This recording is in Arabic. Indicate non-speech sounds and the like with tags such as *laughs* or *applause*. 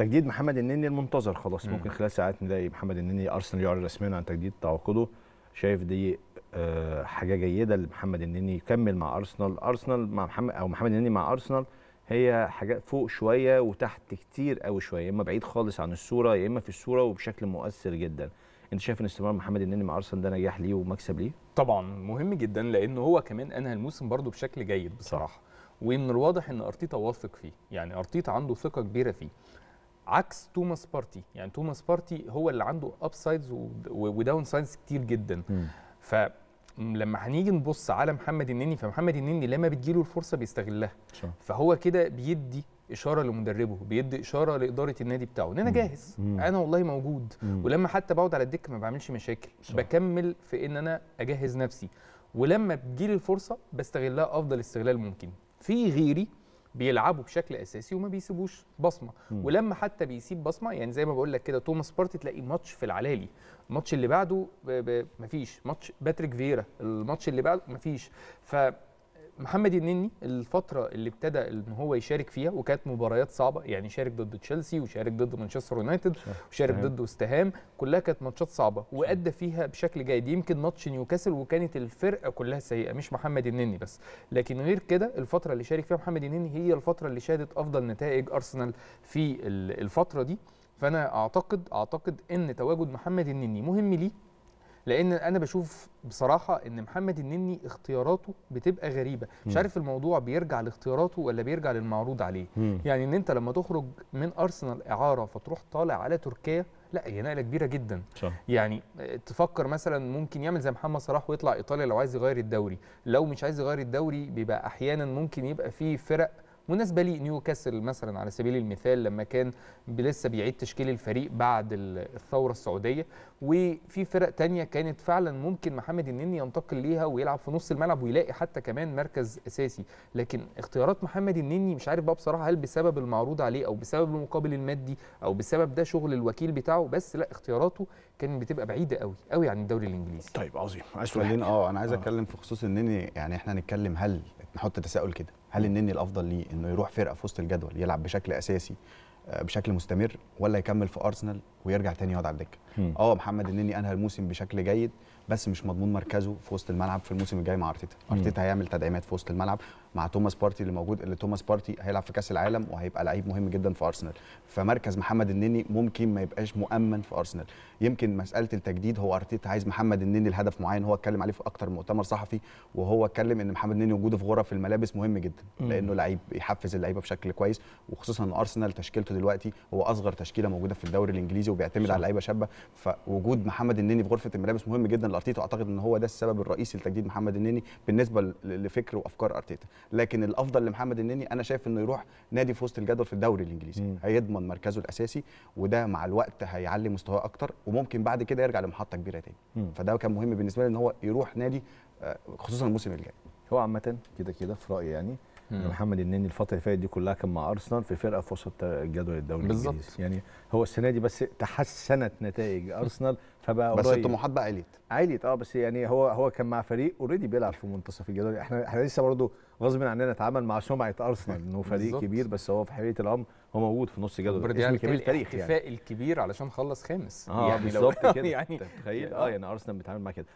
تجديد محمد النني المنتظر خلاص مم. ممكن خلال ساعات نلاقي محمد النني ارسنال يعلن رسميا عن تجديد تعاقده شايف دي آه، حاجه جيده لمحمد النني يكمل مع ارسنال ارسنال مع محمد او محمد النني مع ارسنال هي حاجات فوق شويه وتحت كتير قوي شويه يا اما بعيد خالص عن الصوره يا اما في الصوره وبشكل مؤثر جدا انت شايف ان استمرار محمد النني مع ارسنال ده نجاح ليه ومكسب ليه طبعا مهم جدا لان هو كمان انهى الموسم برده بشكل جيد بصراحه صح. ومن الواضح ان ارتيتا واثق فيه يعني ارتيتا عنده ثقه كبيره فيه عكس توماس بارتي يعني توماس بارتي هو اللي عنده اب سايدز وداون سايدز كتير جدا ف فلما هنيجي نبص على محمد النني فمحمد النني لما بتجيله الفرصه بيستغلها فهو كده بيدي اشاره لمدربه بيدي اشاره لاداره النادي بتاعه ان انا جاهز مم. انا والله موجود مم. ولما حتى بقعد على الدكه ما بعملش مشاكل صح. بكمل في ان انا اجهز نفسي ولما بتجيلي الفرصه بستغلها افضل استغلال ممكن في غيري بيلعبوا بشكل اساسي وما بيسيبوش بصمه مم. ولما حتى بيسيب بصمه يعني زي ما بقول لك كده توماس بارتي تلاقي ماتش في العلالي الماتش اللي بعده مفيش ماتش باتريك فيرا الماتش اللي بعده مفيش ف محمد النني الفتره اللي ابتدى ان هو يشارك فيها وكانت مباريات صعبه يعني شارك ضد تشيلسي وشارك ضد مانشستر يونايتد وشارك ضد وست كلها كانت ماتشات صعبه وادى فيها بشكل جيد يمكن ماتش نيوكاسل وكانت الفرقه كلها سيئه مش محمد النني بس لكن غير كده الفتره اللي شارك فيها محمد النني هي الفتره اللي شهدت افضل نتائج ارسنال في الفتره دي فانا اعتقد اعتقد ان تواجد محمد النني مهم ليه لان انا بشوف بصراحه ان محمد النني اختياراته بتبقى غريبه مش عارف الموضوع بيرجع لاختياراته ولا بيرجع للمعروض عليه مم. يعني ان انت لما تخرج من ارسنال اعاره فتروح طالع على تركيا لا هي نقله كبيره جدا صح. يعني آه، تفكر مثلا ممكن يعمل زي محمد صلاح ويطلع ايطاليا لو عايز يغير الدوري لو مش عايز يغير الدوري بيبقى احيانا ممكن يبقى في فرق مناسبه نيوكاسل مثلا على سبيل المثال لما كان لسه بيعيد تشكيل الفريق بعد الثوره السعوديه وفي فرق تانية كانت فعلا ممكن محمد النني ينتقل ليها ويلعب في نص الملعب ويلاقي حتى كمان مركز اساسي لكن اختيارات محمد النني مش عارف بقى بصراحه هل بسبب المعروض عليه او بسبب المقابل المادي او بسبب ده شغل الوكيل بتاعه بس لا اختياراته كانت بتبقى بعيده قوي قوي عن الدوري الانجليزي طيب عظيم عايز طيب. اه انا عايز آه. اتكلم في خصوص النني يعني احنا هنتكلم هل نحط تساؤل كده هل النني الافضل ليه انه يروح فرقه في وسط الجدول يلعب بشكل اساسي آه، بشكل مستمر ولا يكمل في ارسنال ويرجع تاني يقعد على الدكه اه محمد النني انهى الموسم بشكل جيد بس مش مضمون مركزه في وسط الملعب في الموسم الجاي مع ارتيتا ارتيتا هيعمل تدعيمات في وسط الملعب مع توماس بارتي اللي موجود اللي توماس بارتي هيلعب في كاس العالم وهيبقى لعيب مهم جدا في ارسنال فمركز محمد النني ممكن ما يبقاش مؤمن في ارسنال يمكن مساله التجديد هو ارتيتا عايز محمد النني لهدف معين هو اتكلم عليه في اكتر مؤتمر صحفي وهو اتكلم ان محمد النني وجوده في غرف الملابس مهم جدا لانه لعيب يحفز اللعيبه بشكل كويس وخصوصا ان ارسنال تشكيلته دلوقتي هو اصغر تشكيل تشكيله موجوده في الدوري الانجليزي وبيعتمد صح. على لعيبه شابه فوجود محمد النني في غرفه الملابس مهم جدا لارتيتا اعتقد ان هو ده السبب الرئيسي لتجديد محمد النني بالنسبه لفكر وافكار ارتيتا لكن الافضل لمحمد النني انا شايف انه يروح نادي في وسط الجدول في الدوري الانجليزي م. هيضمن مركزه الاساسي وده مع الوقت هيعلي مستواه اكتر وممكن بعد كده يرجع لمحطه كبيره تاني م. فده كان مهم بالنسبه لي ان هو يروح نادي آه، خصوصا الموسم الجاي هو عامه كده كده في رايي يعني محمد النني الفتره اللي فاتت دي كلها كان مع ارسنال في فرقه في وسط الجدول الدوري بالظبط يعني هو السنه دي بس تحسنت نتائج ارسنال فبقى بس الطموحات بقى عليت عليت اه بس يعني هو هو كان مع فريق اوريدي بيلعب في منتصف الجدول احنا احنا لسه برضه غصب عننا نتعامل مع سمعه ارسنال انه فريق بالزبط. كبير بس هو في حقيقه الامر هو موجود في نص الجدول اسم يعني كبير تاريخ يعني الاحتفاء الكبير علشان خلص خامس اه يعني بالظبط *laughs* كده يعني تخيل آه،, اه يعني ارسنال بيتعامل مع كده